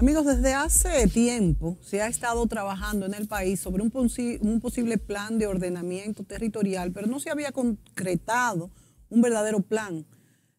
Amigos, desde hace tiempo se ha estado trabajando en el país sobre un, posible plan de ordenamiento territorial, pero no se había concretado un verdadero plan.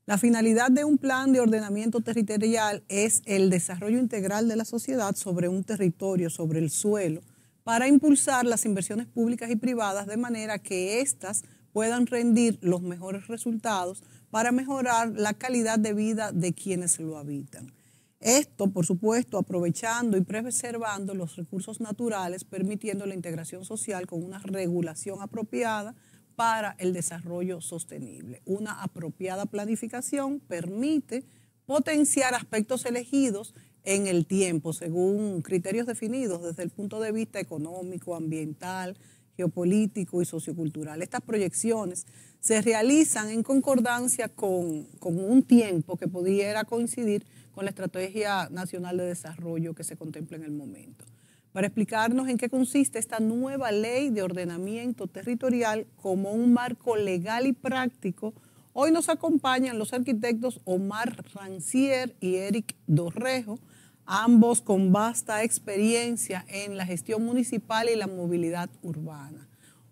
La finalidad de un plan de ordenamiento territorial es el desarrollo integral de la sociedad sobre un territorio, sobre el suelo, para impulsar las inversiones públicas y privadas de manera que éstas puedan rendir los mejores resultados para mejorar la calidad de vida de quienes lo habitan. Esto, por supuesto, aprovechando y preservando los recursos naturales, permitiendo la integración social con una regulación apropiada para el desarrollo sostenible. Una apropiada planificación permite potenciar aspectos elegidos en el tiempo, según criterios definidos desde el punto de vista económico, ambiental, geopolítico y sociocultural. Estas proyecciones se realizan en concordancia con, un tiempo que pudiera coincidir la Estrategia Nacional de Desarrollo que se contempla en el momento, para explicarnos en qué consiste esta nueva ley de ordenamiento territorial como un marco legal y práctico. Hoy nos acompañan los arquitectos Omar Rancier y Eric Dorrejo, ambos con vasta experiencia en la gestión municipal y la movilidad urbana.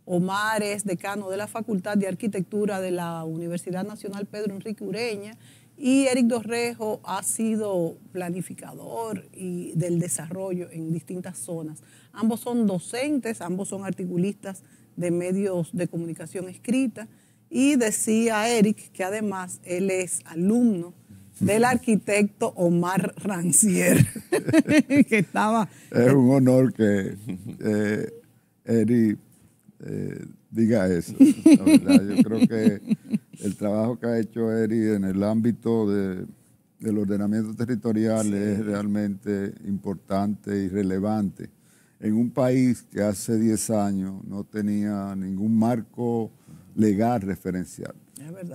Omar es decano de la Facultad de Arquitectura de la Universidad Nacional Pedro Enrique Ureña y Eric Dorrejo ha sido planificador y del desarrollo en distintas zonas. Ambos son docentes, ambos son articulistas de medios de comunicación escrita. Y decía Eric que además él es alumno del arquitecto Omar Rancier, que estaba... Es un honor que eh, Eric eh, diga eso. yo creo que el trabajo que ha hecho Eri en el ámbito del ordenamiento territorial es realmente importante y relevante. En un país que hace 10 años no tenía ningún marco legal referencial.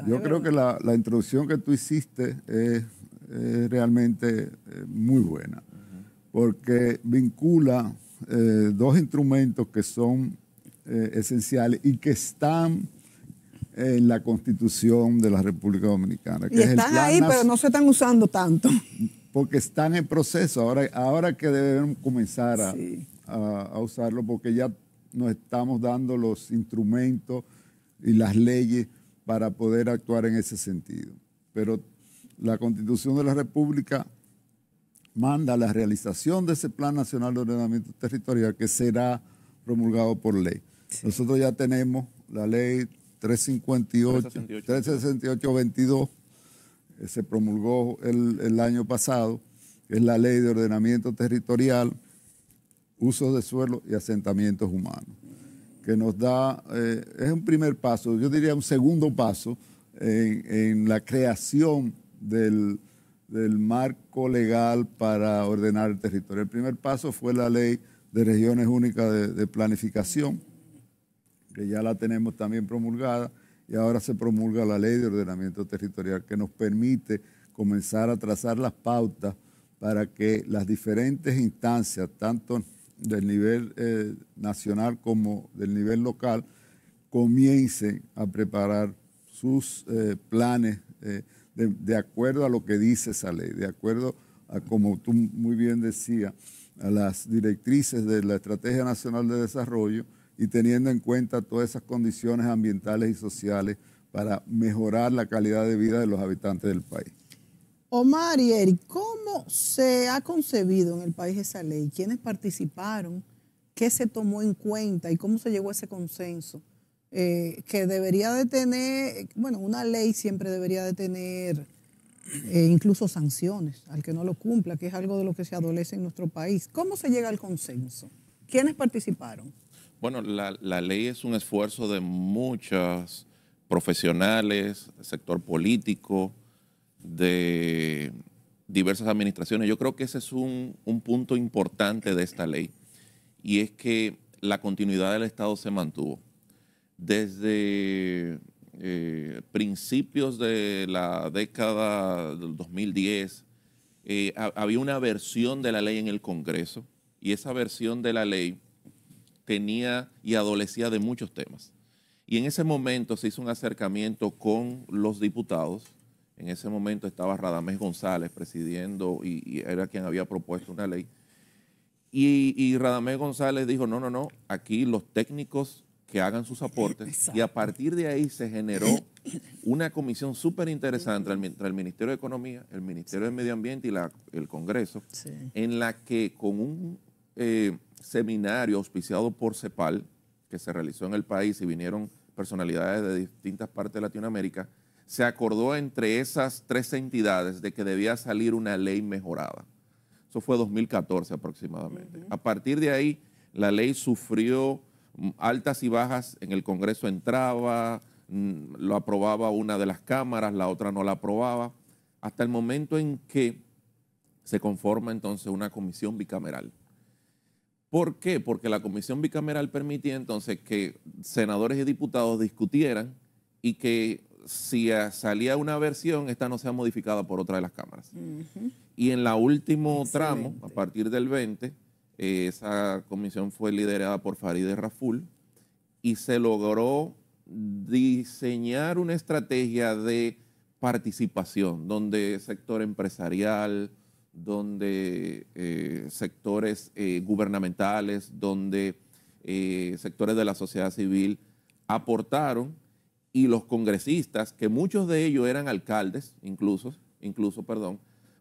Yo creo que la, introducción que tú hiciste es, realmente eh, muy buena, porque vincula eh, dos instrumentos que son eh, esenciales y que están en la Constitución de la República Dominicana. Que ahí, pero no se están usando tanto. Porque están en proceso. Ahora, ahora que deben comenzar a, usarlo, porque ya nos estamos dando los instrumentos y las leyes para poder actuar en ese sentido. Pero la Constitución de la República manda la realización de ese Plan Nacional de Ordenamiento Territorial que será promulgado por ley. Nosotros ya tenemos la ley 358, 368 22 se promulgó el, año pasado, es la ley de ordenamiento territorial, usos de suelo y asentamientos humanos, que nos da, eh, es un primer paso, yo diría un segundo paso en, la creación del, marco legal para ordenar el territorio. El primer paso fue la ley de regiones únicas de planificación, que ya la tenemos también promulgada, y ahora se promulga la ley de ordenamiento territorial que nos permite comenzar a trazar las pautas para que las diferentes instancias, tanto del nivel eh, nacional como del nivel local, comiencen a preparar sus eh, planes eh, de, de, acuerdo a lo que dice esa ley, de acuerdo a, como tú muy bien decías, a las directrices de la Estrategia Nacional de Desarrollo, y teniendo en cuenta todas esas condiciones ambientales y sociales para mejorar la calidad de vida de los habitantes del país. Omar y Eric, ¿cómo se ha concebido en el país esa ley? ¿Quiénes participaron? ¿Qué se tomó en cuenta y cómo se llegó a ese consenso? Eh, que debería de tener, bueno, una ley siempre debería de tener eh, incluso sanciones al que no lo cumpla, que es algo de lo que se adolece en nuestro país. ¿Cómo se llega al consenso? ¿Quiénes participaron? Bueno, la, ley es un esfuerzo de muchos profesionales, sector político, de diversas administraciones. Yo creo que ese es un, punto importante de esta ley y es que la continuidad del Estado se mantuvo. Desde eh, principios de la década del 2010, eh, había una versión de la ley en el Congreso y esa versión de la ley tenía y adolecía de muchos temas. Y en ese momento se hizo un acercamiento con los diputados. En ese momento estaba Radamés González presidiendo y, era quien había propuesto una ley. Y, Radamés González dijo, no, no, no, aquí los técnicos que hagan sus aportes. Y a partir de ahí se generó una comisión súper interesante entre el Ministerio de Economía, el Ministerio de Medio Ambiente y el Congreso, en la que con un eh, seminario auspiciado por CEPAL, que se realizó en el país y vinieron personalidades de distintas partes de Latinoamérica, se acordó entre esas tres entidades de que debía salir una ley mejorada. Eso fue 2014 aproximadamente. A partir de ahí, la ley sufrió altas y bajas, en el Congreso entraba, mm, lo aprobaba una de las cámaras, la otra no la aprobaba, hasta el momento en que se conforma entonces una comisión bicameral ¿Por qué? Porque la comisión bicameral permitía entonces que senadores y diputados discutieran y que si salía una versión, esta no sea modificada por otra de las cámaras. Y en la último tramo, a partir del 20, eh, esa comisión fue liderada por Farideh Raful y se logró diseñar una estrategia de participación, donde sector empresarial, donde eh, sectores eh, gubernamentales, donde eh, sectores de la sociedad civil aportaron y los congresistas, que muchos de ellos eran alcaldes, incluso, incluso, perdón,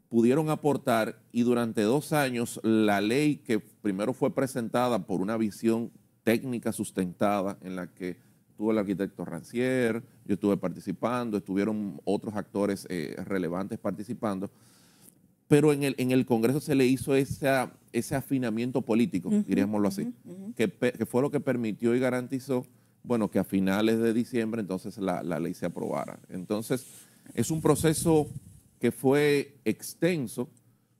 pudieron aportar y durante dos años la ley que primero fue presentada por una visión técnica sustentada en la que tuvo el arquitecto Rancier, yo estuve participando, estuvieron otros actores relevantes participando, pero en el, en el Congreso se le hizo ese afinamiento político, diríamoslo así, que, fue lo que permitió y garantizó, bueno, que a finales de diciembre entonces la, ley se aprobara. Entonces, es un proceso que fue extenso,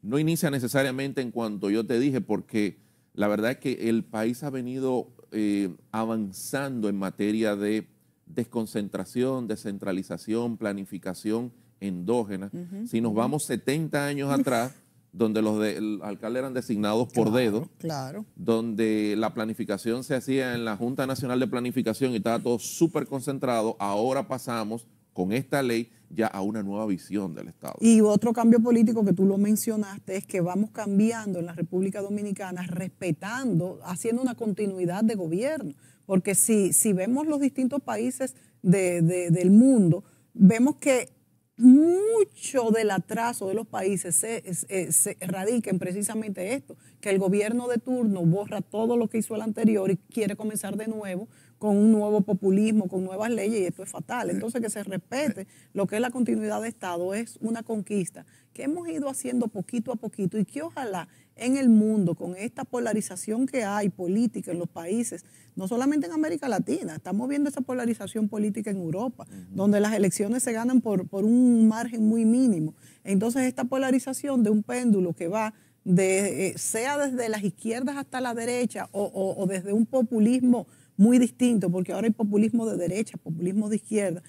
no inicia necesariamente en cuanto yo te dije, porque la verdad es que el país ha venido eh, avanzando en materia de desconcentración, descentralización, planificación endógena. Si nos vamos 70 años atrás, donde los, alcaldes eran designados por dedo, claro. donde la planificación se hacía en la Junta Nacional de Planificación y estaba todo súper concentrado, ahora pasamos con esta ley ya a una nueva visión del Estado. Y otro cambio político que tú lo mencionaste es que vamos cambiando en la República Dominicana, respetando, haciendo una continuidad de gobierno, porque si, si vemos los distintos países del mundo, vemos que mucho del atraso de los países se, se, en precisamente esto, que el gobierno de turno borra todo lo que hizo el anterior y quiere comenzar de nuevo con un nuevo populismo, con nuevas leyes, y esto es fatal. Entonces, que se respete lo que es la continuidad de Estado es una conquista que hemos ido haciendo poquito a poquito y que ojalá en el mundo, con esta polarización que hay política en los países, no solamente en América Latina, estamos viendo esa polarización política en Europa, donde las elecciones se ganan por, un margen muy mínimo. Entonces, esta polarización de un péndulo que va de, eh, sea desde las izquierdas hasta la derecha o desde un populismo muy distinto, porque ahora hay populismo de derecha, populismo de izquierda,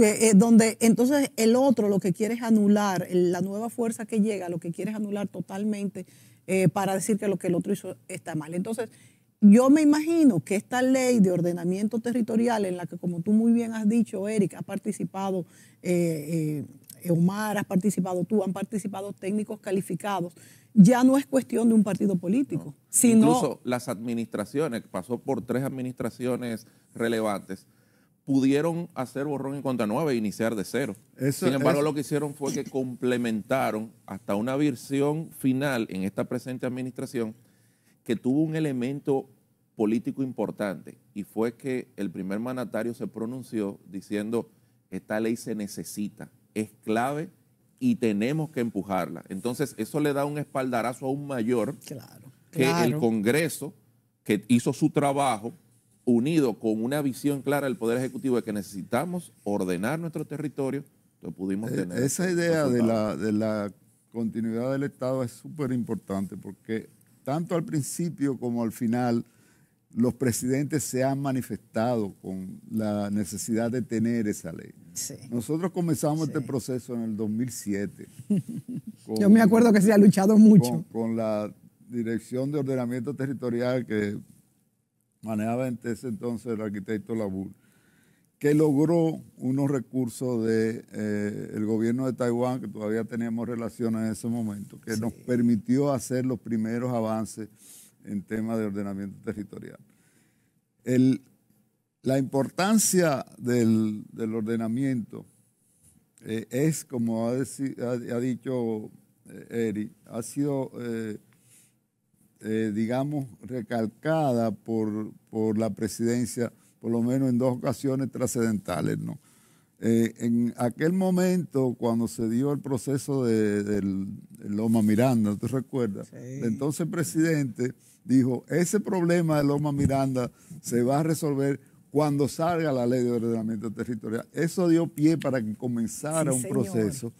eh, donde entonces el otro lo que quiere es anular, la nueva fuerza que llega, lo que quiere es anular totalmente eh, para decir que lo que el otro hizo está mal. Entonces, yo me imagino que esta ley de ordenamiento territorial en la que, como tú muy bien has dicho, Eric, ha participado... Eh, Omar, has participado tú, han participado técnicos calificados. Ya no es cuestión de un partido político. Sino Incluso las administraciones, pasó por tres administraciones relevantes, pudieron hacer borrón en cuenta nueva e iniciar de cero. Sin embargo, lo que hicieron fue que complementaron hasta una versión final en esta presente administración que tuvo un elemento político importante y fue que el primer mandatario se pronunció diciendo que esta ley se necesita es clave y tenemos que empujarla. Entonces, eso le da un espaldarazo aún mayor que el Congreso, que hizo su trabajo, unido con una visión clara del Poder Ejecutivo de que necesitamos ordenar nuestro territorio, lo pudimos e, tener. Esa idea de la, de la continuidad del Estado es súper importante porque tanto al principio como al final los presidentes se han manifestado con la necesidad de tener esa ley. Nosotros comenzamos este proceso en el 2007. Yo me acuerdo que se ha luchado mucho. Con, la Dirección de Ordenamiento Territorial que manejaba en ese entonces el arquitecto Labur, que logró unos recursos del de, eh, gobierno de Taiwán, que todavía teníamos relaciones en ese momento, que nos permitió hacer los primeros avances en tema de ordenamiento territorial. la importancia del, ordenamiento eh, es, como ha, dicho eh, Eri, ha sido, eh, digamos, recalcada por la presidencia, por lo menos en dos ocasiones trascendentales, ¿no? Eh, en aquel momento, cuando se dio el proceso de, del Loma Miranda, ¿te recuerdas? Entonces El presidente dijo, ese problema de Loma Miranda se va a resolver cuando salga la ley de ordenamiento territorial. Eso dio pie para que comenzara un proceso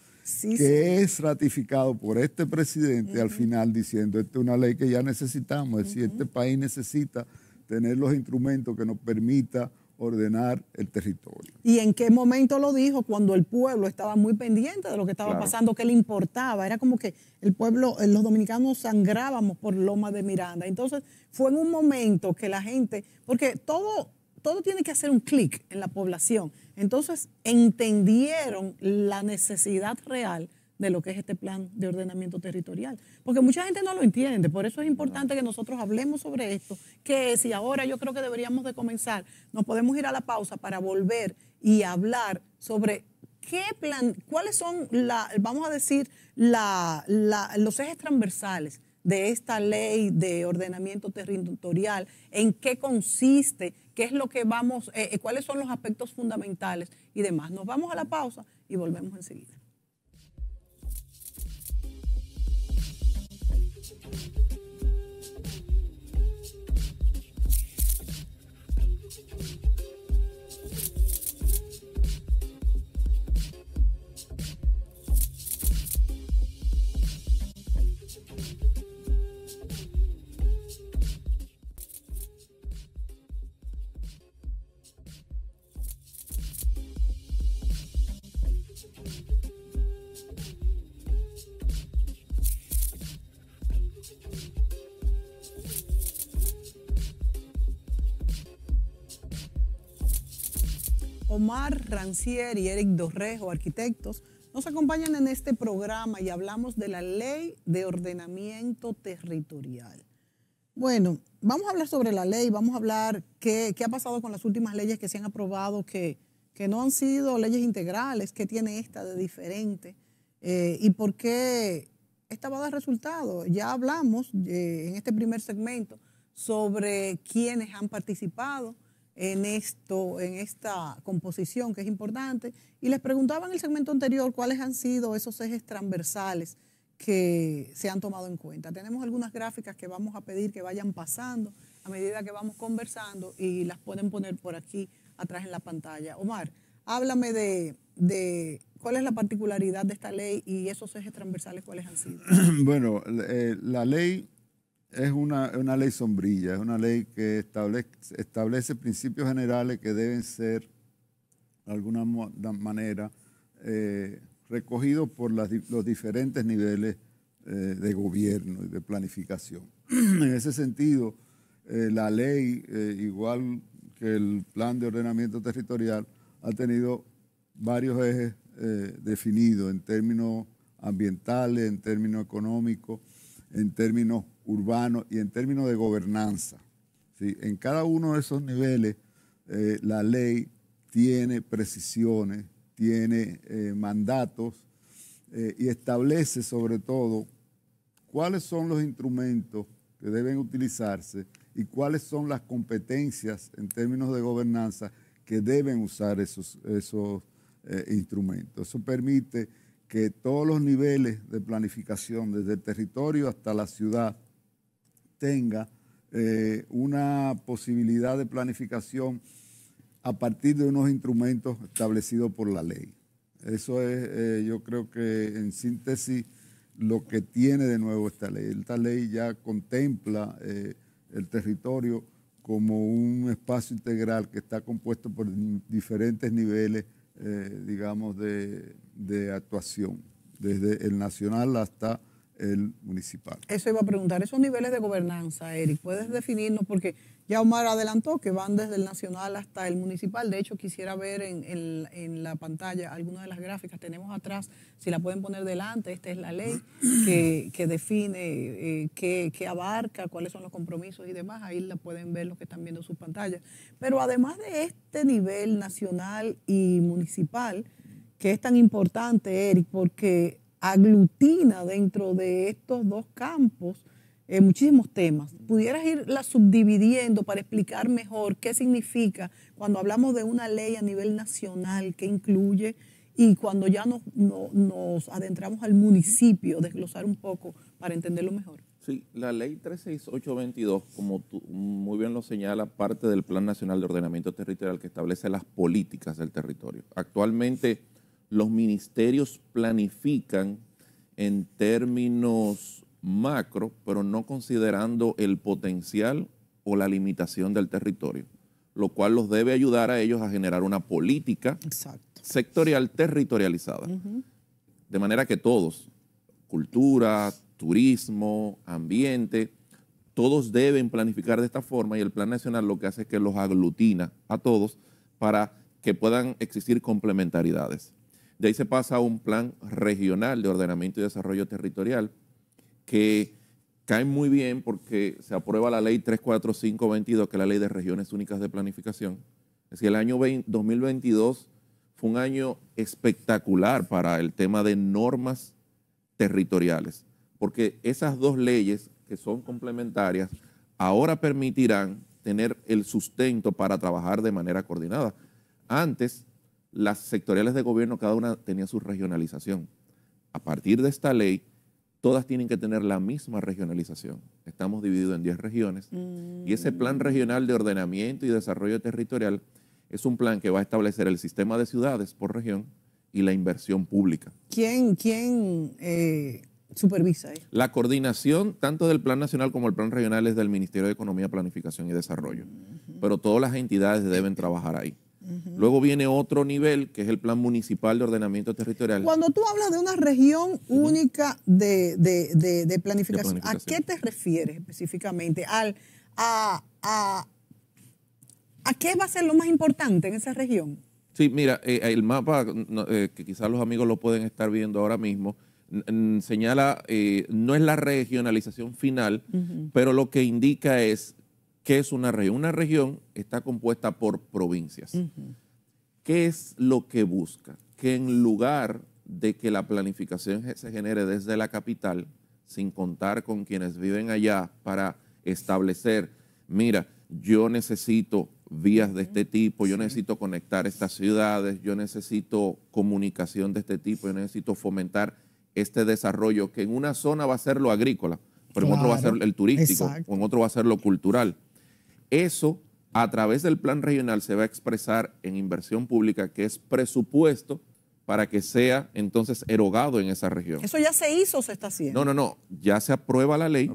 que es ratificado por este presidente al final diciendo, esta es una ley que ya necesitamos, es decir, este país necesita tener los instrumentos que nos permita ordenar el territorio. ¿Y en qué momento lo dijo? Cuando el pueblo estaba muy pendiente de lo que estaba pasando, que le importaba. Era como que el pueblo, eh, los dominicanos sangrábamos por Loma de Miranda. Entonces fue en un momento que la gente, porque todo, todo tiene que hacer un clic en la población. Entonces entendieron la necesidad real de lo que es este plan de ordenamiento territorial. Porque mucha gente no lo entiende, por eso es importante que nosotros hablemos sobre esto, que si ahora yo creo que deberíamos de comenzar, nos podemos ir a la pausa para volver y hablar sobre qué plan, cuáles son, la, vamos a decir, la, los ejes transversales de esta ley de ordenamiento territorial, en qué consiste, qué es lo que vamos, eh, eh, cuáles son los aspectos fundamentales y demás. Nos vamos a la pausa y volvemos enseguida. Transier y Eric Dorrejo, arquitectos, nos acompañan en este programa y hablamos de la ley de ordenamiento territorial. Bueno, vamos a hablar sobre la ley, vamos a hablar qué, ha pasado con las últimas leyes que se han aprobado, que, no han sido leyes integrales, qué tiene esta de diferente eh, y por qué esta va a dar resultado. Ya hablamos eh, en este primer segmento sobre quienes han participado, en, esto, en esta composición que es importante. Y les preguntaba en el segmento anterior cuáles han sido esos ejes transversales que se han tomado en cuenta. Tenemos algunas gráficas que vamos a pedir que vayan pasando a medida que vamos conversando y las pueden poner por aquí atrás en la pantalla. Omar, háblame de, de cuál es la particularidad de esta ley y esos ejes transversales cuáles han sido. Bueno, eh, la ley es una, ley sombrilla, es una ley que establece, principios generales que deben ser, de alguna manera, eh, recogidos por los diferentes niveles eh, de gobierno y de planificación. en ese sentido, eh, la ley, igual que el plan de ordenamiento territorial, ha tenido varios ejes definidos en términos ambientales, en términos económicos, en términos urbano y en términos de gobernanza. En cada uno de esos niveles, eh, la ley tiene precisiones, tiene eh, mandatos eh, y establece sobre todo cuáles son los instrumentos que deben utilizarse y cuáles son las competencias en términos de gobernanza que deben usar esos, esos instrumentos. Eso permite que todos los niveles de planificación, desde el territorio hasta la ciudad, tenga eh, una posibilidad de planificación a partir de unos instrumentos establecidos por la ley. Eso es, eh, yo creo que en síntesis, lo que tiene de nuevo esta ley. Esta ley ya contempla eh, el territorio como un espacio integral que está compuesto por diferentes niveles, digamos, de, de, actuación, desde el nacional hasta el municipal. Eso iba a preguntar, esos niveles de gobernanza, Eric, ¿puedes definirnos? Porque ya Omar adelantó que van desde el nacional hasta el municipal. De hecho, quisiera ver en, la pantalla algunas de las gráficas. Tenemos atrás, si la pueden poner delante, esta es la ley que, define eh, que qué, abarca, cuáles son los compromisos y demás. Ahí la pueden ver los que están viendo sus pantallas. Pero además de este nivel nacional y municipal, que es tan importante, Eric, porque aglutina dentro de estos dos campos eh, muchísimos temas. ¿Pudieras irla subdividiendo para explicar mejor qué significa cuando hablamos de una ley a nivel nacional que incluye y cuando ya nos, nos adentramos al municipio, desglosar un poco para entenderlo mejor? Sí, la ley 36822, como tú muy bien lo señala, parte del Plan Nacional de Ordenamiento Territorial que establece las políticas del territorio. Actualmente los ministerios planifican en términos macro, pero no considerando el potencial o la limitación del territorio, lo cual los debe ayudar a ellos a generar una política sectorial territorializada. De manera que todos, cultura, turismo, ambiente, todos deben planificar de esta forma y el Plan Nacional lo que hace es que los aglutina a todos para que puedan existir complementariedades. De ahí se pasa a un plan regional de ordenamiento y desarrollo territorial que cae muy bien porque se aprueba la ley 34522, que es la ley de regiones únicas de planificación. Es decir, el año 2022 fue un año espectacular para el tema de normas territoriales, porque esas dos leyes que son complementarias ahora permitirán tener el sustento para trabajar de manera coordinada. Antes, las sectoriales de gobierno cada una tenía su regionalización. A partir de esta ley, todas tienen que tener la misma regionalización. Estamos divididos en 10 regiones y ese plan mm. regional de ordenamiento y desarrollo territorial es un plan que va a establecer el sistema de ciudades por región y la inversión pública. ¿Quién, eh, supervisa eso? La coordinación tanto del Plan Nacional como el Plan Regional es del Ministerio de Economía, Planificación y Desarrollo, pero todas las entidades deben trabajar ahí. Luego viene otro nivel, que es el Plan Municipal de Ordenamiento Territorial. Cuando tú hablas de una región única de, planificación, ¿a qué te refieres específicamente? Al, a, qué va a ser lo más importante en esa región? Sí, mira, eh, el mapa, eh, que quizás los amigos lo pueden estar viendo ahora mismo, señala, eh, no es la regionalización final, pero lo que indica es ¿Qué es una región? Una región está compuesta por provincias. ¿Qué es lo que busca? Que en lugar de que la planificación se genere desde la capital, sin contar con quienes viven allá, para establecer, mira, yo necesito vías de este tipo, yo necesito conectar estas ciudades, yo necesito comunicación de este tipo, yo necesito fomentar este desarrollo que en una zona va a ser lo agrícola, pero en otro va a ser el turístico, en otro va a ser lo cultural. Eso a través del plan regional se va a expresar en inversión pública, que es presupuesto para que sea entonces erogado en esa región. ¿Eso ya se hizo o se está haciendo? No, no, no, ya se aprueba la ley.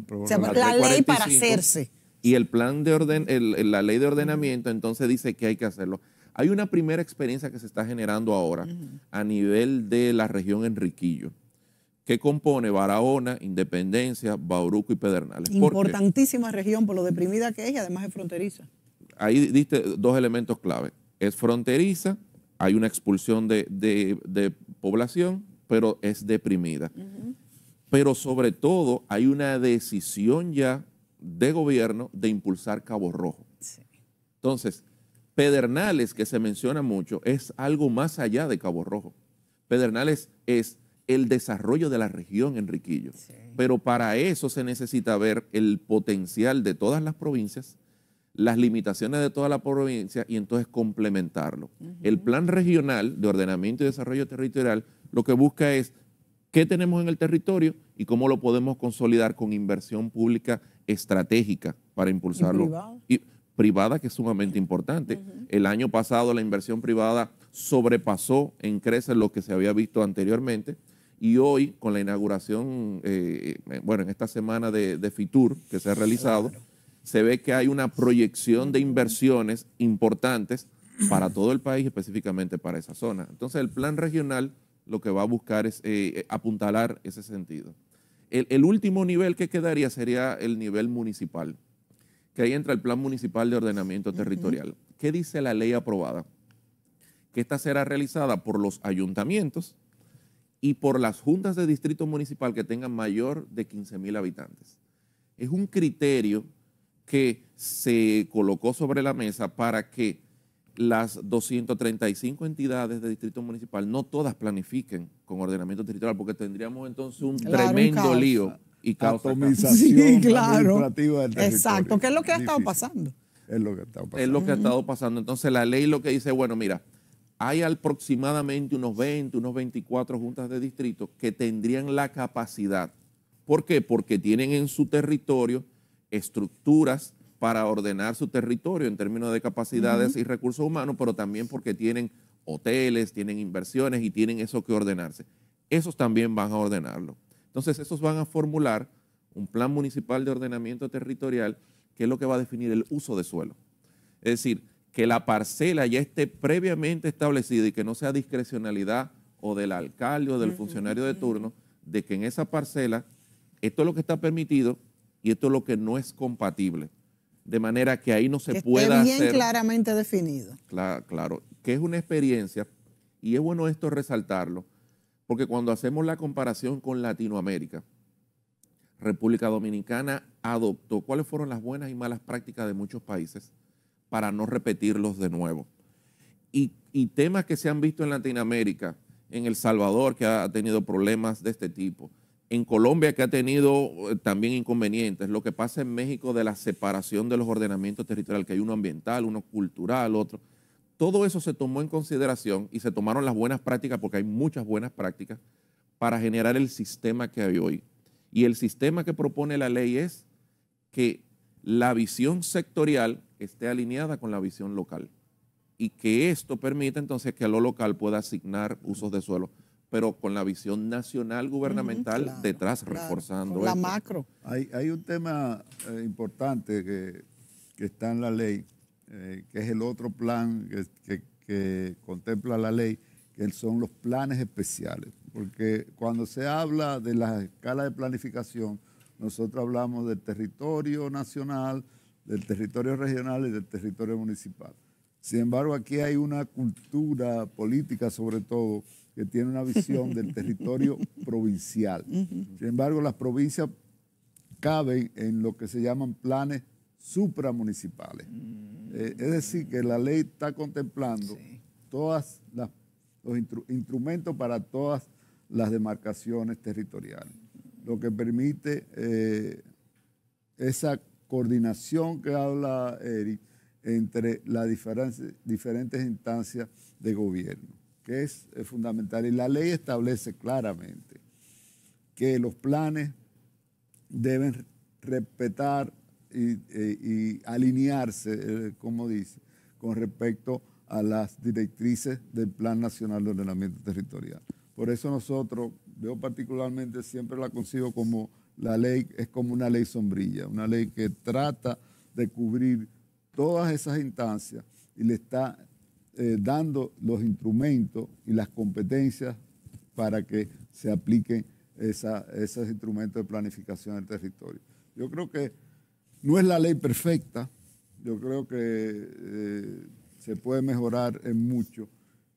la, ley para hacerse. Y el plan de orden, la ley de ordenamiento entonces dice que hay que hacerlo. Hay una primera experiencia que se está generando ahora a nivel de la región Enriquillo que compone Barahona, Independencia, Bauruco y Pedernales. Importantísima región por lo deprimida que es y además es fronteriza. Ahí diste dos elementos clave. Es fronteriza, hay una expulsión de, población, pero es deprimida. Pero sobre todo hay una decisión ya de gobierno de impulsar Cabo Rojo. Entonces, Pedernales, que se menciona mucho, es algo más allá de Cabo Rojo. Pedernales es el desarrollo de la región, Enriquillo. Pero para eso se necesita ver el potencial de todas las provincias, las limitaciones de toda la provincia y entonces complementarlo. El plan regional de ordenamiento y desarrollo territorial lo que busca es qué tenemos en el territorio y cómo lo podemos consolidar con inversión pública estratégica para impulsarlo. Y, privada, que es sumamente importante. El año pasado la inversión privada sobrepasó en creces lo que se había visto anteriormente. Y hoy, con la inauguración, eh, eh, bueno, en esta semana de, FITUR que se ha realizado, se ve que hay una proyección de inversiones importantes para todo el país, específicamente para esa zona. Entonces, el plan regional lo que va a buscar es eh, apuntalar ese sentido. El, último nivel que quedaría sería el nivel municipal, que ahí entra el Plan Municipal de Ordenamiento Territorial. ¿Qué dice la ley aprobada? Que esta será realizada por los ayuntamientos, y por las juntas de distrito municipal que tengan mayor de 15 mil habitantes. Es un criterio que se colocó sobre la mesa para que las 235 entidades de distrito municipal no todas planifiquen con ordenamiento territorial, porque tendríamos entonces un tremendo lío y caos. Exacto, que es lo que ha estado pasando. Es lo que ha estado pasando. Es lo que ha estado pasando. Entonces la ley lo que dice, bueno, mira, hay aproximadamente unos 20, unos 24 juntas de distrito que tendrían la capacidad. ¿Por qué? Porque tienen en su territorio estructuras para ordenar su territorio en términos de capacidades y recursos humanos, pero también porque tienen hoteles, tienen inversiones y tienen eso que ordenarse. Esos también van a ordenarlo. Entonces, esos van a formular un plan municipal de ordenamiento territorial que es lo que va a definir el uso de suelo. Es decir, que la parcela ya esté previamente establecida y que no sea discrecionalidad o del alcalde o del funcionario de turno, de que en esa parcela esto es lo que está permitido y esto es lo que no es compatible. De manera que ahí no se que pueda bien claramente definido. Claro, claro, que es una experiencia y es bueno esto resaltarlo, porque cuando hacemos la comparación con Latinoamérica, República Dominicana adoptó cuáles fueron las buenas y malas prácticas de muchos países para no repetirlos de nuevo. Y, temas que se han visto en Latinoamérica, en El Salvador, que ha tenido problemas de este tipo, en Colombia, que ha tenido eh, también inconvenientes, lo que pasa en México de la separación de los ordenamientos territoriales, que hay uno ambiental, uno cultural, otro. Todo eso se tomó en consideración y se tomaron las buenas prácticas, porque hay muchas buenas prácticas, para generar el sistema que hay hoy. Y el sistema que propone la ley es que la visión sectorial esté alineada con la visión local y que esto permita entonces que lo local pueda asignar usos de suelo, pero con la visión nacional gubernamental detrás, reforzando. la macro. Hay, hay, un tema eh, importante que, está en la ley, eh, que es el otro plan que, contempla la ley, que son los planes especiales. Porque cuando se habla de la escala de planificación, nosotros hablamos del territorio nacional, del territorio regional y del territorio municipal. Sin embargo, aquí hay una cultura política, sobre todo, que tiene una visión del territorio provincial. Sin embargo, las provincias caben en lo que se llaman planes supramunicipales. Mm. Eh, es decir, que la ley está contemplando todos los instrumentos para todas las demarcaciones territoriales, lo que permite eh, esa coordinación que habla Eric entre las diferentes instancias de gobierno, que es, fundamental. Y la ley establece claramente que los planes deben respetar y, e, alinearse, eh, como dice, con respecto a las directrices del Plan Nacional de Ordenamiento Territorial. Por eso nosotros, yo particularmente siempre la consigo como la ley es como una ley sombrilla, una ley que trata de cubrir todas esas instancias y le está eh, dando los instrumentos y las competencias para que se apliquen esos instrumentos de planificación del territorio. Yo creo que no es la ley perfecta, yo creo que eh, se puede mejorar en mucho,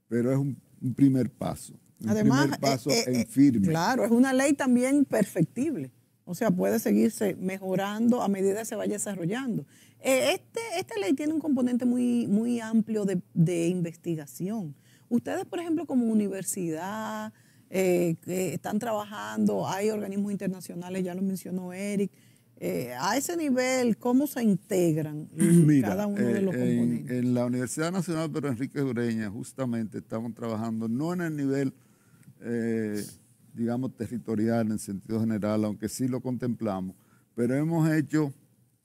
pero es un, primer paso. Un Además, primer paso eh, en firme. Claro, es una ley también perfectible. O sea, puede seguirse mejorando a medida que se vaya desarrollando. Eh, este, esta ley tiene un componente muy, muy amplio de, investigación. Ustedes, por ejemplo, como universidad, eh, están trabajando, hay organismos internacionales, ya lo mencionó Eric. Eh, a ese nivel, ¿cómo se integran cada uno de eh, los componentes? En, en, la Universidad Nacional Pedro Enrique Ureña, justamente estamos trabajando, no en el nivel digamos, territorial en sentido general, aunque sí lo contemplamos, pero hemos hecho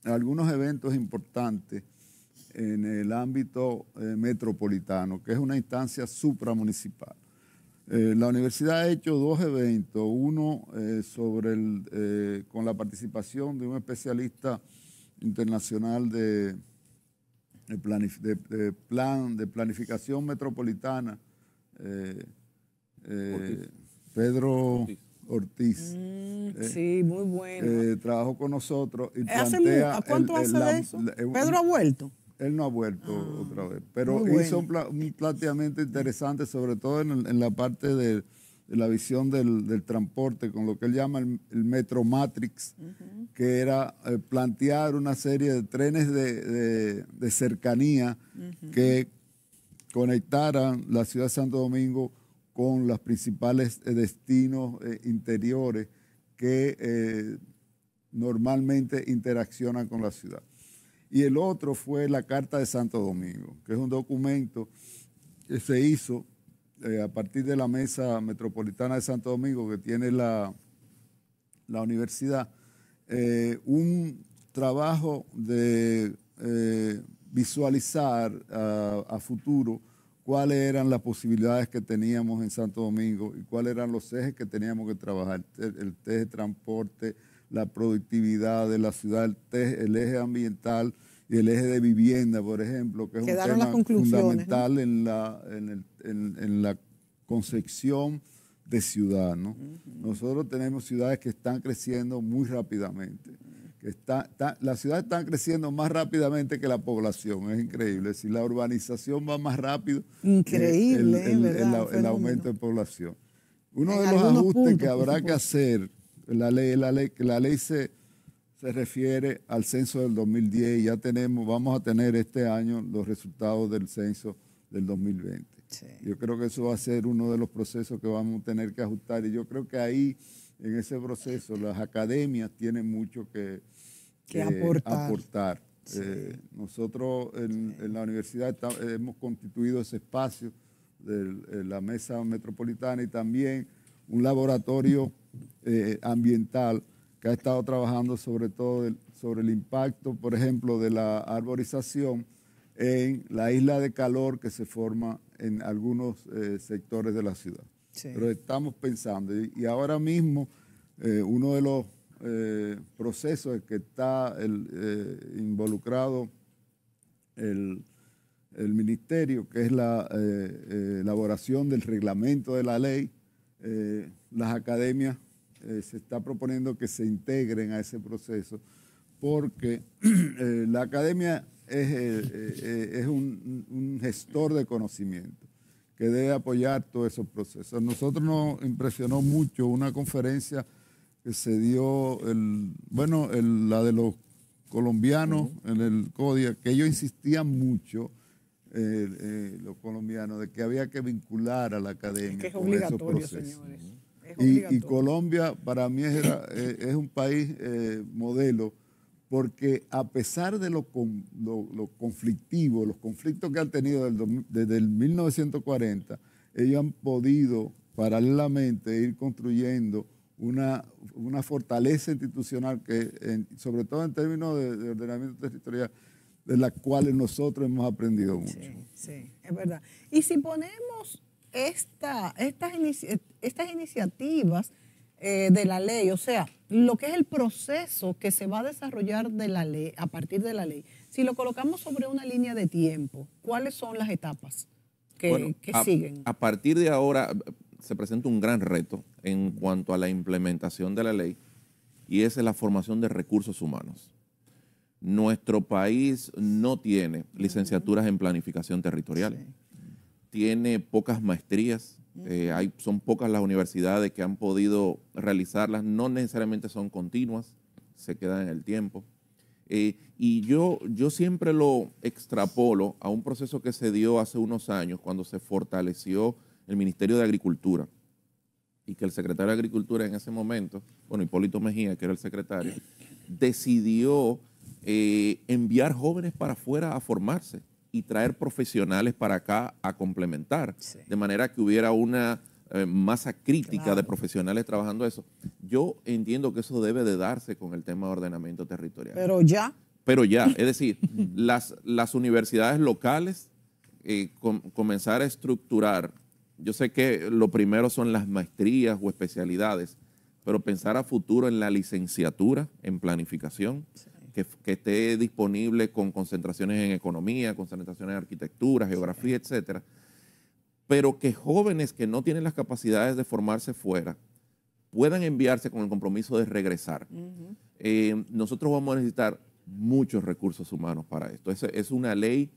algunos eventos importantes en el ámbito eh, metropolitano, que es una instancia supramunicipal. Eh, la universidad ha hecho dos eventos, uno eh, sobre el, con la participación de un especialista internacional de, plan, de planificación metropolitana. Pedro Ortiz. Mm, eh, sí, muy bueno. Eh, trabajó con nosotros y plantea... ¿Cuánto el, eso? ¿Pedro ha vuelto? Él no ha vuelto ah, otra vez, pero hizo un, planteamiento interesante, sobre todo en, la parte de, la visión del, transporte, con lo que él llama el, Metro Matrix, que era eh, plantear una serie de trenes de, cercanía que conectaran la ciudad de Santo Domingo con los principales eh, destinos eh, interiores que eh, normalmente interaccionan con la ciudad. Y el otro fue la Carta de Santo Domingo, que es un documento que se hizo a partir de la Mesa Metropolitana de Santo Domingo que tiene la, la universidad, un trabajo de visualizar a futuro cuáles eran las posibilidades que teníamos en Santo Domingo y cuáles eran los ejes que teníamos que trabajar, el, eje de transporte, la productividad de la ciudad, el, eje ambiental y el eje de vivienda, por ejemplo, que es un tema fundamental en, la, en, la concepción de ciudad. ¿no? Nosotros tenemos ciudades que están creciendo muy rápidamente. Está, la ciudad está creciendo más rápidamente que la población, es increíble. Si la urbanización va más rápido, eh, increíble, el, ¿eh? aumento de población. Uno de los ajustes que habrá que hacer, la ley, la ley, la ley se, se refiere al censo del 2010 ya tenemos, vamos a tener este año los resultados del censo del 2020. Yo creo que eso va a ser uno de los procesos que vamos a tener que ajustar y yo creo que ahí, en ese proceso, las academias tienen mucho que, que eh, aportar. Eh, nosotros en, la universidad hemos constituido ese espacio de eh, la mesa metropolitana y también un laboratorio ambiental que ha estado trabajando sobre todo sobre el impacto, por ejemplo, de la arborización en la isla de calor que se forma en algunos sectores de la ciudad. Pero estamos pensando, y, ahora mismo uno de los eh, proceso en que está eh, involucrado el, ministerio, que es la eh, elaboración del reglamento de la ley, las academias se está proponiendo que se integren a ese proceso, porque la academia es, un, un gestor de conocimiento que debe apoyar todos esos procesos. nosotros nos impresionó mucho una conferencia que se dio, el, bueno, el, la de los colombianos en el CODIA, que ellos insistían mucho, eh, eh, los colombianos, de que había que vincular a la academia que con esos procesos. Señores. y, Colombia para mí es, eh, un país modelo porque a pesar de lo, lo, lo, conflictivo, los conflictos que han tenido desde el 1940, ellos han podido paralelamente ir construyendo una, fortaleza institucional que, sobre todo en términos de, ordenamiento territorial, de la cual nosotros hemos aprendido mucho. Sí, es verdad. Y si ponemos estas, estas iniciativas eh, de la ley, o sea, lo que es el proceso que se va a desarrollar de la ley, a partir de la ley, si lo colocamos sobre una línea de tiempo, ¿cuáles son las etapas que, siguen? A partir de ahora, se presenta un gran reto en cuanto a la implementación de la ley y esa es la formación de recursos humanos. Nuestro país no tiene licenciaturas en planificación territorial, tiene pocas maestrías, eh, hay, son pocas las universidades que han podido realizarlas, no necesariamente son continuas, se quedan en el tiempo. Eh, y yo, yo siempre lo extrapolo a un proceso que se dio hace unos años cuando se fortaleció el Ministerio de Agricultura y que el secretario de Agricultura en ese momento, bueno, Hipólito Mejía, que era el secretario, decidió eh, enviar jóvenes para afuera a formarse y traer profesionales para acá a complementar, de manera que hubiera una eh, masa crítica de profesionales trabajando eso. Yo entiendo que eso debe de darse con el tema de ordenamiento territorial. Pero ya. Pero ya, es decir, las, las universidades locales eh, comenzar a estructurar yo sé que lo primero son las maestrías o especialidades, pero pensar a futuro en la licenciatura, en planificación, que, esté disponible con concentraciones en economía, concentraciones en arquitectura, geografía, etc. etcétera. Pero que jóvenes que no tienen las capacidades de formarse fuera puedan enviarse con el compromiso de regresar. Eh, nosotros vamos a necesitar muchos recursos humanos para esto. es una ley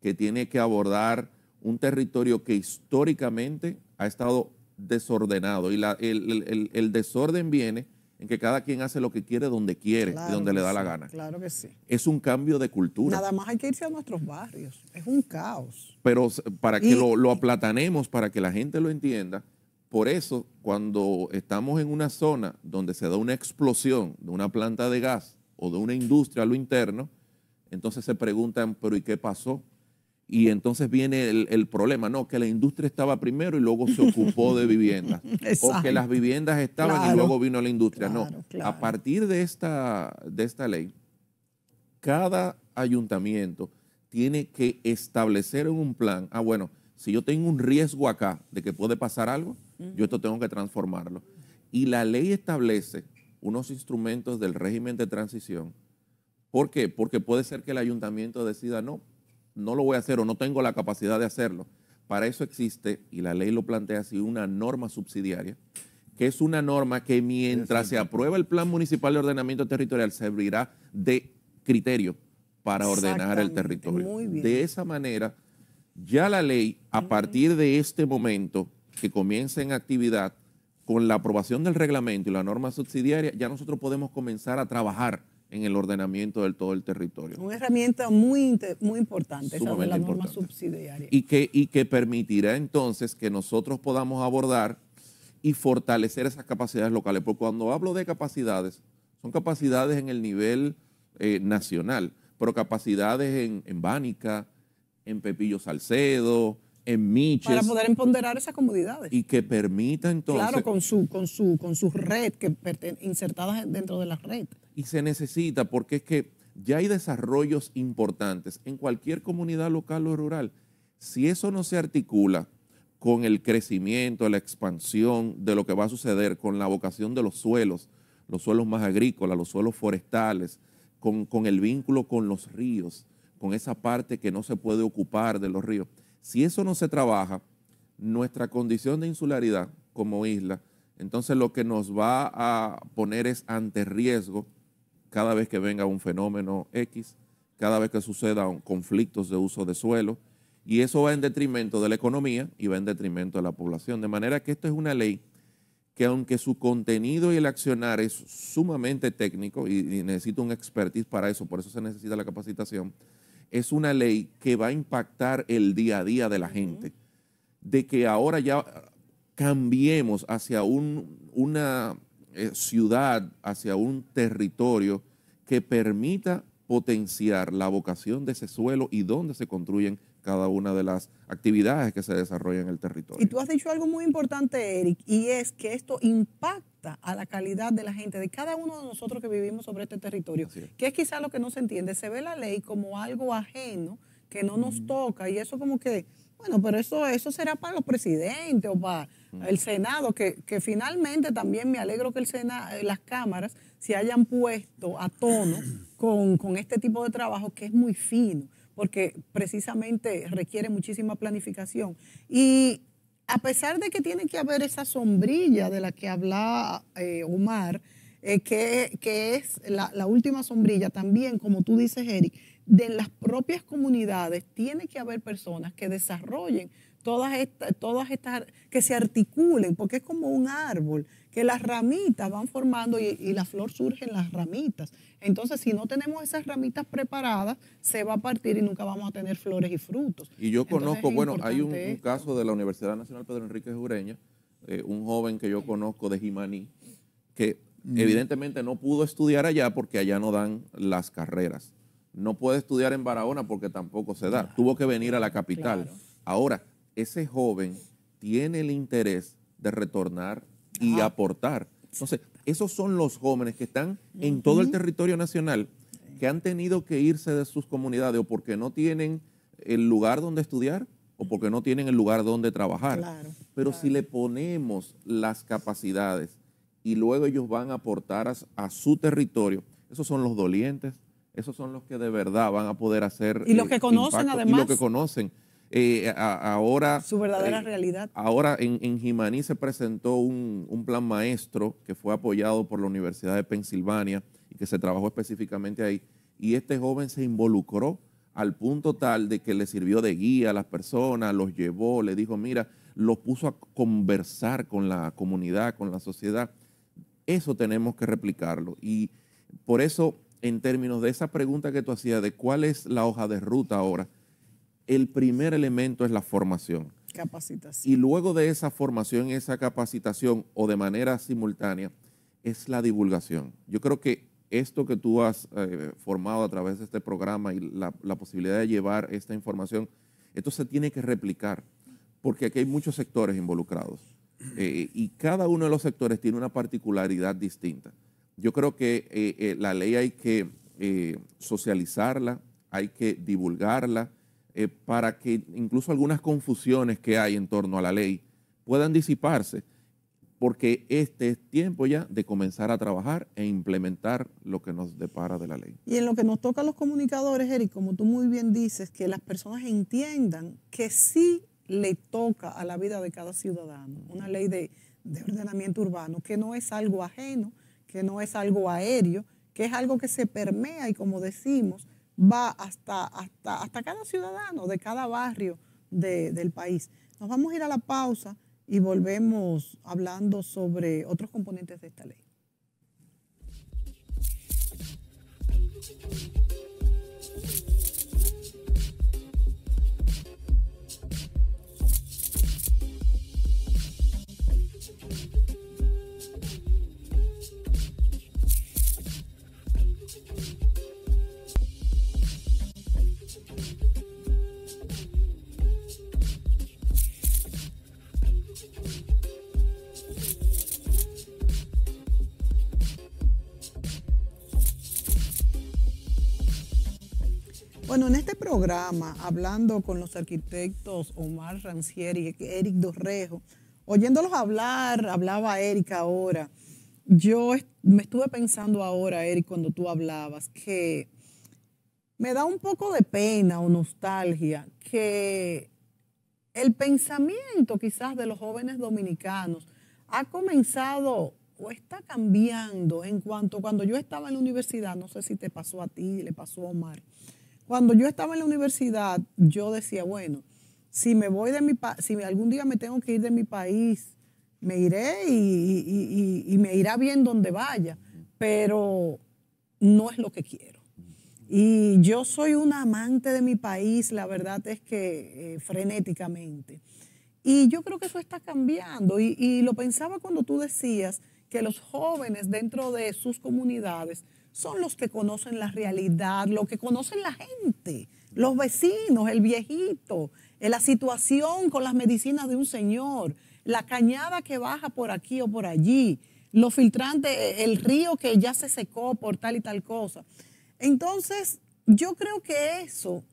que tiene que abordar un territorio que históricamente ha estado desordenado y el, desorden viene en que cada quien hace lo que quiere donde quiere y donde le da la gana. Claro que sí. Es un cambio de cultura. Nada más hay que irse a nuestros barrios. Es un caos. Pero para que lo, lo aplatanemos, para que la gente lo entienda, por eso cuando estamos en una zona donde se da una explosión de una planta de gas o de una industria a lo interno, entonces se preguntan, pero ¿y qué pasó? y entonces viene el, problema, no, que la industria estaba primero y luego se ocupó de viviendas, o que las viviendas estaban y luego vino la industria, no. A partir de esta, de esta ley, cada ayuntamiento tiene que establecer un plan, ah, bueno, si yo tengo un riesgo acá de que puede pasar algo, yo esto tengo que transformarlo. Y la ley establece unos instrumentos del régimen de transición. ¿Por qué? Porque puede ser que el ayuntamiento decida, no, no lo voy a hacer o no tengo la capacidad de hacerlo. Para eso existe, y la ley lo plantea así, una norma subsidiaria, que es una norma que mientras se aprueba el Plan Municipal de Ordenamiento Territorial servirá de criterio para ordenar el territorio. De esa manera, ya la ley, a partir de este momento que comienza en actividad, con la aprobación del reglamento y la norma subsidiaria, ya nosotros podemos comenzar a trabajar en el ordenamiento de todo el territorio. Una herramienta muy, muy importante, esa de la norma subsidiaria. Y que, y que permitirá entonces que nosotros podamos abordar y fortalecer esas capacidades locales. Porque cuando hablo de capacidades, son capacidades en el nivel eh, nacional, pero capacidades en, en Bánica, en Pepillo Salcedo, en Para poder empoderar esas comunidades. Y que permita entonces. Claro, con su, con su, con red, insertadas dentro de la red. Y se necesita, porque es que ya hay desarrollos importantes en cualquier comunidad local o rural. Si eso no se articula con el crecimiento, la expansión de lo que va a suceder, con la vocación de los suelos, los suelos más agrícolas, los suelos forestales, con el vínculo con los ríos, con esa parte que no se puede ocupar de los ríos si eso no se trabaja, nuestra condición de insularidad como isla, entonces lo que nos va a poner es ante riesgo cada vez que venga un fenómeno X, cada vez que sucedan conflictos de uso de suelo, y eso va en detrimento de la economía y va en detrimento de la población. De manera que esto es una ley que aunque su contenido y el accionar es sumamente técnico y, necesita un expertise para eso, por eso se necesita la capacitación, es una ley que va a impactar el día a día de la gente. De que ahora ya cambiemos hacia una eh, ciudad, hacia un territorio que permita potenciar la vocación de ese suelo y donde se construyen cada una de las actividades que se desarrollan en el territorio. Y tú has dicho algo muy importante, Eric, y es que esto impacta a la calidad de la gente, de cada uno de nosotros que vivimos sobre este territorio, que es quizás lo que no se entiende. Se ve la ley como algo ajeno, que no nos toca, y eso como que, bueno, pero eso, eso será para los presidentes o para el Senado, que, finalmente también me alegro que el Sena, eh, las cámaras se hayan puesto a tono con, con este tipo de trabajo que es muy fino porque precisamente requiere muchísima planificación. Y a pesar de que tiene que haber esa sombrilla de la que habla eh, Omar, eh, que, es la, última sombrilla, también, como tú dices, Eric, de las propias comunidades tiene que haber personas que desarrollen todas estas, todas estas, que se articulen, porque es como un árbol que las ramitas van formando y, la flor surge en las ramitas. Entonces, si no tenemos esas ramitas preparadas, se va a partir y nunca vamos a tener flores y frutos. Y yo conozco, bueno, hay un, caso de la Universidad Nacional Pedro Enrique Jureña, eh, un joven que yo conozco de Jimaní, que mm. evidentemente no pudo estudiar allá porque allá no dan las carreras. No puede estudiar en Barahona porque tampoco se da. Tuvo que venir a la capital. Ahora, ese joven tiene el interés de retornar y aportar. Entonces, esos son los jóvenes que están en todo el territorio nacional, que han tenido que irse de sus comunidades o porque no tienen el lugar donde estudiar o porque no tienen el lugar donde trabajar. Pero si le ponemos las capacidades y luego ellos van a aportar a, su territorio, esos son los dolientes, esos son los que de verdad van a poder hacer. Y los eh, que conocen además. Y los que conocen eh, ahora, Su verdadera eh, realidad. Ahora en, en Jimaní se presentó un, un, plan maestro que fue apoyado por la Universidad de Pensilvania y que se trabajó específicamente ahí. Y este joven se involucró al punto tal de que le sirvió de guía a las personas, los llevó, le dijo, mira, los puso a conversar con la comunidad, con la sociedad. Eso tenemos que replicarlo. Y por eso, en términos de esa pregunta que tú hacías de cuál es la hoja de ruta ahora, el primer elemento es la formación. Capacitación. Y luego de esa formación, esa capacitación o de manera simultánea, es la divulgación. Yo creo que esto que tú has eh, formado a través de este programa y la, posibilidad de llevar esta información, esto se tiene que replicar, porque aquí hay muchos sectores involucrados eh, y cada uno de los sectores tiene una particularidad distinta. Yo creo que eh, la ley hay que socializarla, hay que divulgarla, eh, para que incluso algunas confusiones que hay en torno a la ley puedan disiparse, porque este es tiempo ya de comenzar a trabajar e implementar lo que nos depara de la ley. Y en lo que nos toca a los comunicadores, Eric, como tú muy bien dices, que las personas entiendan que sí le toca a la vida de cada ciudadano una ley de ordenamiento urbano, que no es algo ajeno, que no es algo aéreo, que es algo que se permea y como decimos, va hasta, hasta, hasta cada ciudadano de cada barrio del país. Nos vamos a ir a la pausa y volvemos hablando sobre otros componentes de esta ley. Bueno, en este programa, hablando con los arquitectos Omar Rancieri y Eric Dorrejo, oyéndolos hablar, hablaba Erika ahora, yo me estuve pensando ahora, Eric, cuando tú hablabas, que me da un poco de pena o nostalgia que el pensamiento quizás de los jóvenes dominicanos ha comenzado o está cambiando en cuanto cuando yo estaba en la universidad, no sé si te pasó a ti, le pasó a Omar, cuando yo estaba en la universidad, yo decía, bueno, si me voy de mi si algún día me tengo que ir de mi país, me iré y, me irá bien donde vaya, pero no es lo que quiero. Y yo soy una amante de mi país, la verdad es que eh, frenéticamente. Y yo creo que eso está cambiando. Y, y lo pensaba cuando tú decías que los jóvenes dentro de sus comunidades son los que conocen la realidad, los que conocen la gente, los vecinos, el viejito, eh, la situación con las medicinas de un señor, la cañada que baja por aquí o por allí, los filtrantes, eh, el río que ya se secó por tal y tal cosa. Entonces, yo creo que eso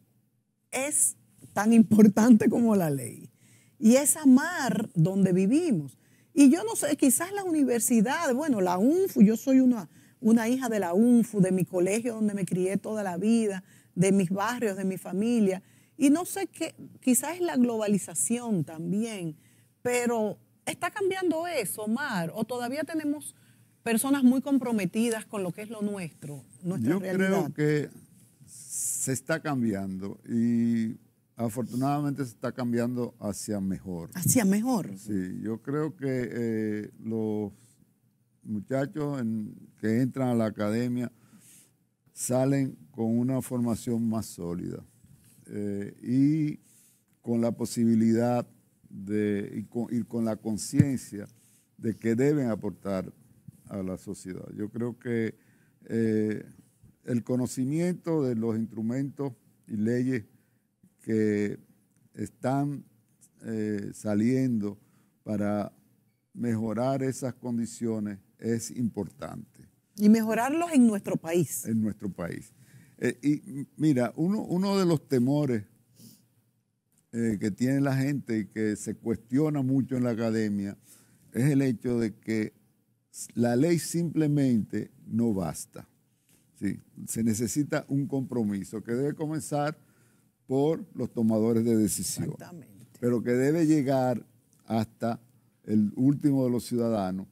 es tan importante como la ley. Y es amar donde vivimos. Y yo no sé, quizás la universidad, bueno, la UNFU, yo soy una, una hija de la UNFU, de mi colegio donde me crié toda la vida, de mis barrios, de mi familia. Y no sé qué, quizás es la globalización también, pero ¿está cambiando eso, Omar? ¿O todavía tenemos personas muy comprometidas con lo que es lo nuestro? Nuestra realidad? Yo creo que se está cambiando y afortunadamente se está cambiando hacia mejor. Hacia mejor. Sí, yo creo que eh, los muchachos que entran a la academia salen con una formación más sólida eh, y con la posibilidad de, y, con, la conciencia de que deben aportar a la sociedad. Yo creo que eh, el conocimiento de los instrumentos y leyes que están eh, saliendo para mejorar esas condiciones es importante. Y mejorarlos en nuestro país. En nuestro país. Eh, y mira, uno, de los temores eh, que tiene la gente y que se cuestiona mucho en la academia es el hecho de que la ley simplemente no basta. ¿sí? Se necesita un compromiso que debe comenzar por los tomadores de decisión, pero que debe llegar hasta el último de los ciudadanos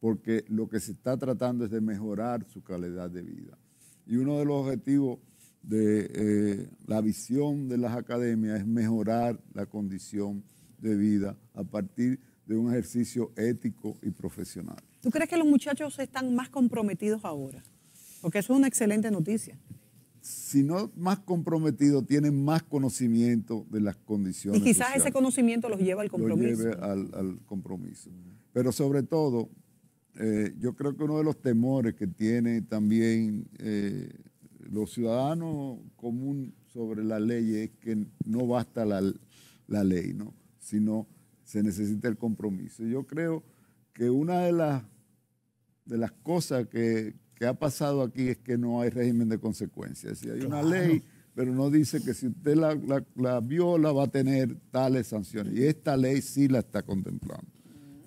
porque lo que se está tratando es de mejorar su calidad de vida. Y uno de los objetivos de eh, la visión de las academias es mejorar la condición de vida a partir de un ejercicio ético y profesional. ¿Tú crees que los muchachos están más comprometidos ahora? Porque eso es una excelente noticia. Si no más comprometidos, tienen más conocimiento de las condiciones. Y quizás ese conocimiento los lleva al compromiso. Los al compromiso. Pero sobre todo, eh, yo creo que uno de los temores que tiene también eh, los ciudadanos comunes sobre la ley es que no basta la, ley, ¿no? sino se necesita el compromiso. Yo creo que una de las, de las cosas que, ha pasado aquí es que no hay régimen de consecuencias. Si hay una ley, pero no dice que si usted la, la, la, viola va a tener tales sanciones. Y esta ley sí la está contemplando.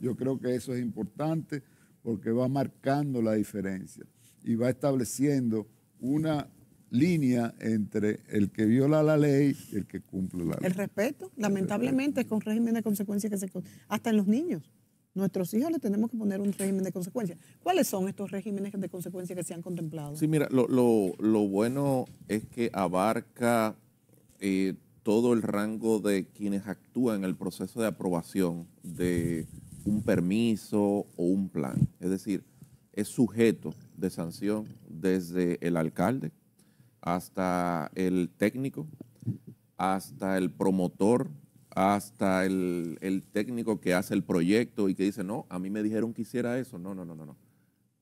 Yo creo que eso es importante porque va marcando la diferencia y va estableciendo una línea entre el que viola la ley y el que cumple la ley. El respeto, lamentablemente, es con régimen de consecuencia que se... Hasta en los niños. Nuestros hijos le tenemos que poner un régimen de consecuencia. ¿Cuáles son estos regímenes de consecuencia que se han contemplado? Sí, mira, lo, bueno es que abarca eh, todo el rango de quienes actúan en el proceso de aprobación de un permiso o un plan. Es decir, es sujeto de sanción desde el alcalde hasta el técnico, hasta el promotor, hasta el, técnico que hace el proyecto y que dice, no, a mí me dijeron que hiciera eso. No, no, no, no.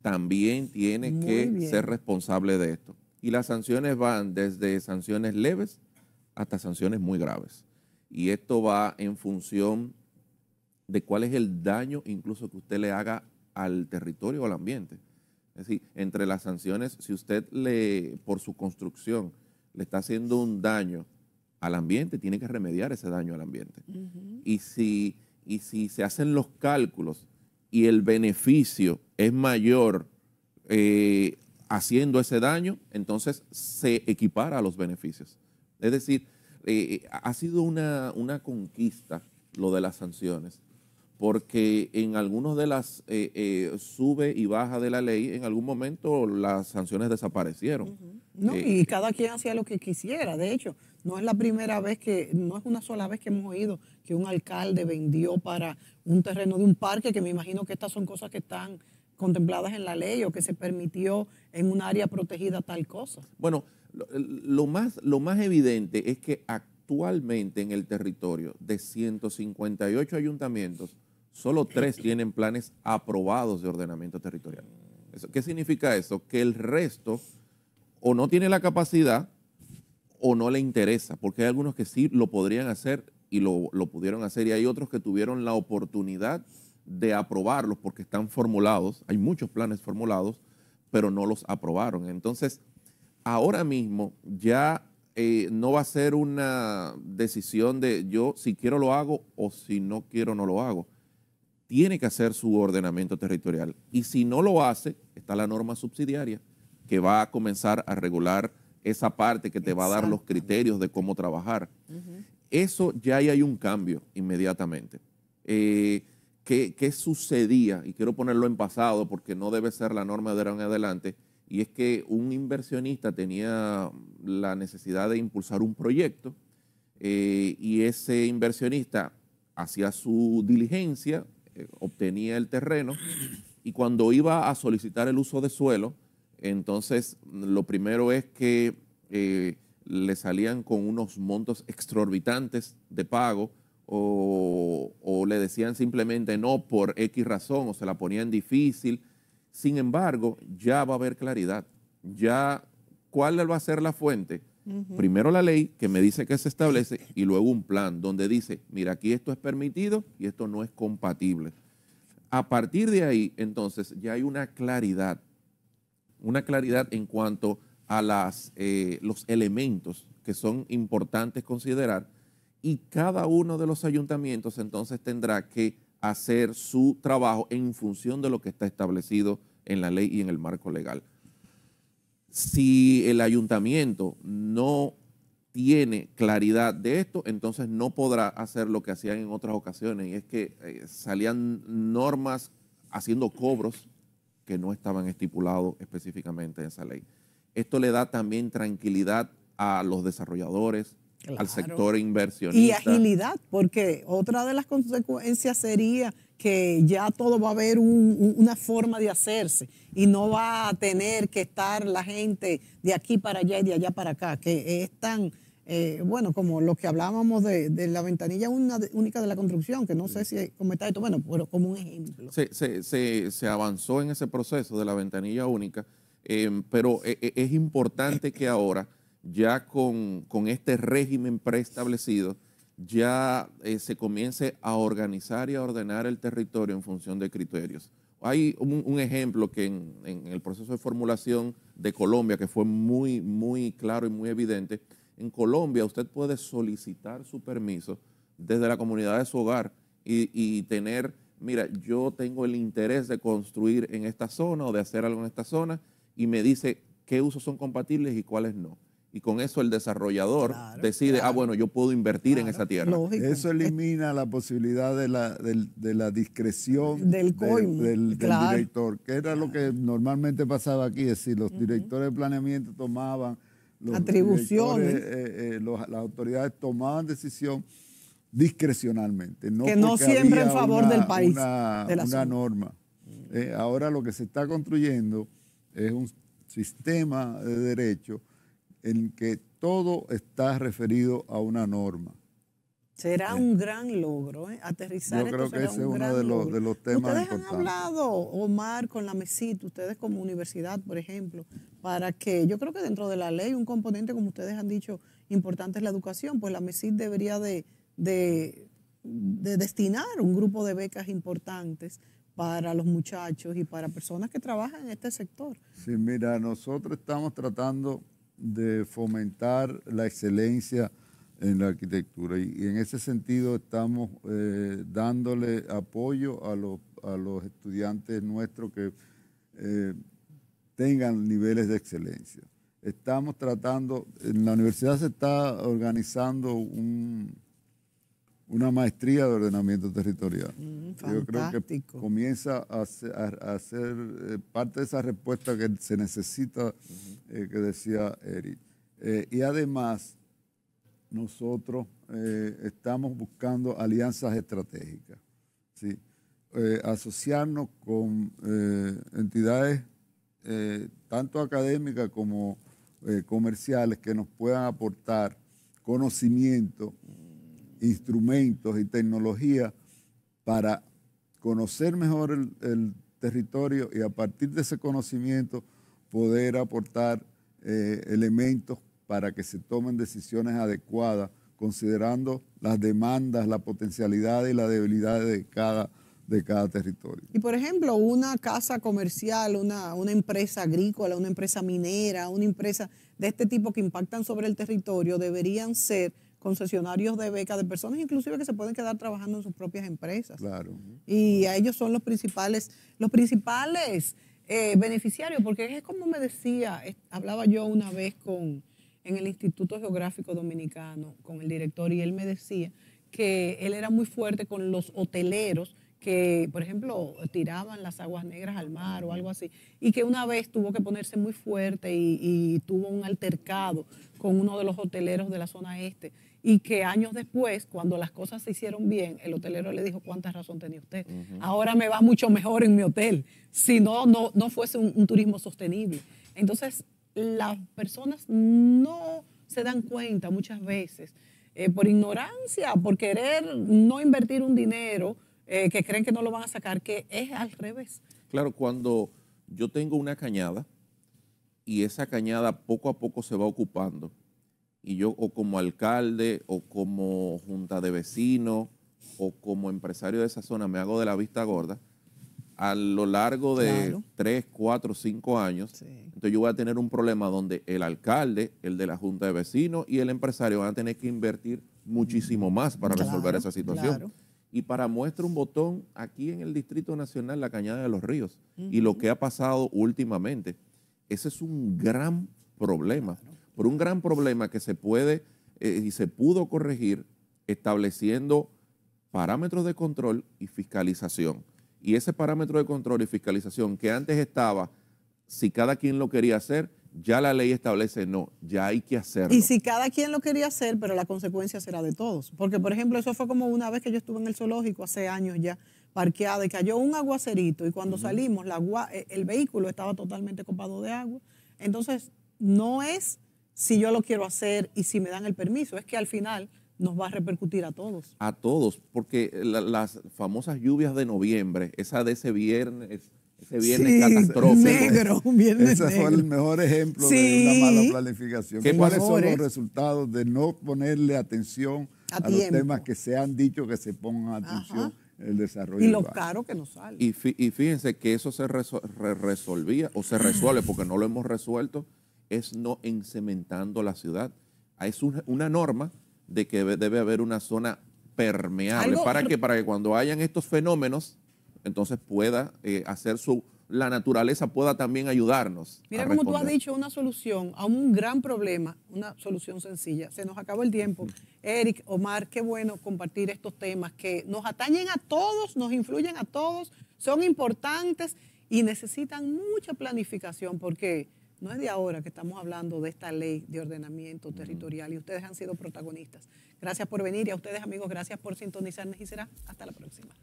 También tiene que ser responsable de esto. Y las sanciones van desde sanciones leves hasta sanciones muy graves. Y esto va en función de cuál es el daño incluso que usted le haga al territorio o al ambiente. Es decir, entre las sanciones, si usted le, por su construcción le está haciendo un daño al ambiente, tiene que remediar ese daño al ambiente. y, si, si se hacen los cálculos y el beneficio es mayor eh, haciendo ese daño, entonces se equipara a los beneficios. Es decir, eh, eh, ha sido una, una conquista lo de las sanciones porque en algunos de las eh, eh, sube y baja de la ley, en algún momento las sanciones desaparecieron. No, eh, y cada quien hacía lo que quisiera. De hecho, no es la primera vez que, no es una sola vez que hemos oído que un alcalde vendió para un terreno de un parque, que me imagino que estas son cosas que están contempladas en la ley o que se permitió en un área protegida tal cosa. Bueno, más, lo más evidente es que actualmente en el territorio de 158 ayuntamientos, Solo tres tienen planes aprobados de ordenamiento territorial. Eso, ¿Qué significa eso? Que el resto o no tiene la capacidad o no le interesa, porque hay algunos que sí lo podrían hacer y lo, pudieron hacer y hay otros que tuvieron la oportunidad de aprobarlos porque están formulados, hay muchos planes formulados, pero no los aprobaron. Entonces, ahora mismo ya eh, no va a ser una decisión de yo si quiero lo hago o si no quiero no lo hago tiene que hacer su ordenamiento territorial. Y si no lo hace, está la norma subsidiaria que va a comenzar a regular esa parte que te va a dar los criterios de cómo trabajar. Eso ya ahí hay un cambio inmediatamente. Eh, ¿qué, sucedía? Y quiero ponerlo en pasado porque no debe ser la norma de ahora en adelante. Y es que un inversionista tenía la necesidad de impulsar un proyecto eh, y ese inversionista hacía su diligencia, eh, obtenía el terreno y cuando iba a solicitar el uso de suelo, entonces lo primero es que eh, le salían con unos montos exorbitantes de pago o, o, le decían simplemente no por X razón o se la ponían difícil. Sin embargo, ya va a haber claridad. Ya, ¿cuál va a ser la fuente? Primero la ley que me dice que se establece y luego un plan donde dice, mira, aquí esto es permitido y esto no es compatible. A partir de ahí, entonces, ya hay una claridad, una claridad en cuanto a las, eh, los elementos que son importantes considerar y cada uno de los ayuntamientos entonces tendrá que hacer su trabajo en función de lo que está establecido en la ley y en el marco legal si el ayuntamiento no tiene claridad de esto, entonces no podrá hacer lo que hacían en otras ocasiones, y es que eh, salían normas haciendo cobros que no estaban estipulados específicamente en esa ley. Esto le da también tranquilidad a los desarrolladores, al sector inversionista. Y agilidad, porque otra de las consecuencias sería que ya todo va a haber una forma de hacerse y no va a tener que estar la gente de aquí para allá y de allá para acá, que es tan, eh, bueno, como lo que hablábamos de, la ventanilla única de la construcción, que no sé si comenta esto, bueno, pero como un ejemplo. Se, avanzó en ese proceso de la ventanilla única, em, pero eh, eh, es, importante que ahora, ya con, este régimen preestablecido, ya se comience a organizar y a ordenar el territorio en función de criterios. Hay un, ejemplo que en, el proceso de formulación de Colombia, que fue muy, muy claro y muy evidente, en Colombia usted puede solicitar su permiso desde la comunidad de su hogar y tener, mira, yo tengo el interés de construir en esta zona o de hacer algo en esta zona y me dice qué usos son compatibles y cuáles no y con eso el desarrollador decide, ah, bueno, yo puedo invertir en esa tierra. Eso elimina la posibilidad de la, la discreción del, del, director, que era lo que normalmente pasaba aquí, es decir, los directores de planeamiento tomaban, atribuciones, eh, eh, las autoridades tomaban decisión discrecionalmente. que no siempre en favor del país. Una, norma. Eh, ahora lo que se está construyendo es un sistema de derecho en que todo está referido a una norma. Será eh, un gran logro, ¿eh? aterrizar. Yo creo que ese es uno de los, temas ¿Ustedes han hablado, Omar, con la MESIT, ustedes como universidad, por ejemplo, para que, yo creo que dentro de la ley un componente, como ustedes han dicho, importante es la educación, pues la MESIT debería de, de, de destinar un grupo de becas importantes para los muchachos y para personas que trabajan en este sector. Sí, mira, nosotros estamos tratando de fomentar la excelencia en la arquitectura. Y, en ese sentido estamos eh, dándole apoyo a los, estudiantes nuestros que eh, tengan niveles de excelencia. Estamos tratando, en la universidad se está organizando un, una maestría de ordenamiento territorial. Mm, Yo creo que comienza a, ser, eh, parte de esa respuesta que se necesita, eh, que decía Eric. Eh, y además, nosotros estamos buscando alianzas estratégicas, ¿sí? asociarnos con entidades tanto académicas como comerciales que nos puedan aportar conocimiento instrumentos y tecnología para conocer mejor el, territorio y a partir de ese conocimiento poder aportar eh, elementos para que se tomen decisiones adecuadas considerando las demandas, la potencialidad y la debilidad de cada, de cada territorio. Y por ejemplo, una casa comercial, una, una empresa agrícola, una empresa minera, una empresa de este tipo que impactan sobre el territorio deberían ser concesionarios de becas de personas inclusive que se pueden quedar trabajando en sus propias empresas. Claro. Y a ellos son los principales, los principales eh, beneficiarios, porque es como me decía, hablaba yo una vez con en el Instituto Geográfico Dominicano con el director y él me decía que él era muy fuerte con los hoteleros que, por ejemplo, tiraban las aguas negras al mar o algo así, y que una vez tuvo que ponerse muy fuerte y tuvo un altercado con uno de los hoteleros de la zona este y que años después, cuando las cosas se hicieron bien, el hotelero le dijo, ¿cuánta razón tenía usted? Ahora me va mucho mejor en mi hotel, si no, no, no fuese un, turismo sostenible. Entonces, las personas no se dan cuenta muchas veces, eh, por ignorancia, por querer no invertir un dinero, eh, que creen que no lo van a sacar, que es al revés. Claro, cuando yo tengo una cañada y esa cañada poco a poco se va ocupando, y yo o como alcalde o como junta de vecinos o como empresario de esa zona me hago de la vista gorda, a lo largo de tres, cuatro, cinco años, entonces yo voy a tener un problema donde el alcalde, el de la junta de vecinos y el empresario van a tener que invertir muchísimo más para resolver esa situación. Y para muestra un botón, aquí en el Distrito Nacional, la Cañada de los Ríos, y lo que ha pasado últimamente, ese es un gran problema por un gran problema que se puede eh, y se pudo corregir estableciendo parámetros de control y fiscalización. Y ese parámetro de control y fiscalización que antes estaba, si cada quien lo quería hacer, ya la ley establece no, ya hay que hacerlo. Y si cada quien lo quería hacer, pero la consecuencia será de todos. Porque, por ejemplo, eso fue como una vez que yo estuve en el zoológico hace años ya, parqueada, y cayó un aguacerito, y cuando salimos, eh, el vehículo estaba totalmente copado de agua. Entonces, no es si yo lo quiero hacer y si me dan el permiso. Es que al final nos va a repercutir a todos. A todos, porque las famosas lluvias de noviembre, esa de ese viernes, ese viernes sí, catastrófico. Negro, viernes Ese fue el mejor ejemplo de una mala planificación. ¿Qué ¿Cuáles son los resultados de no ponerle atención a, los temas que se han dicho que se pongan atención? El desarrollo. Y lo claro caro que nos sale. Y, fíjense que eso se resolvía o se resuelve, porque no lo hemos resuelto, es no encementando la ciudad. Ah, es una, norma de que debe haber una zona permeable para que para que cuando hayan estos fenómenos entonces pueda eh, hacer su la naturaleza pueda también ayudarnos. Mira, como tú has dicho, una solución a un gran problema, una solución sencilla. Se nos acabó el tiempo. Eric, Omar, qué bueno compartir estos temas que nos atañen a todos, nos influyen a todos, son importantes y necesitan mucha planificación porque no es de ahora que estamos hablando de esta ley de ordenamiento territorial y ustedes han sido protagonistas. Gracias por venir y a ustedes amigos, gracias por sintonizarnos y será hasta la próxima.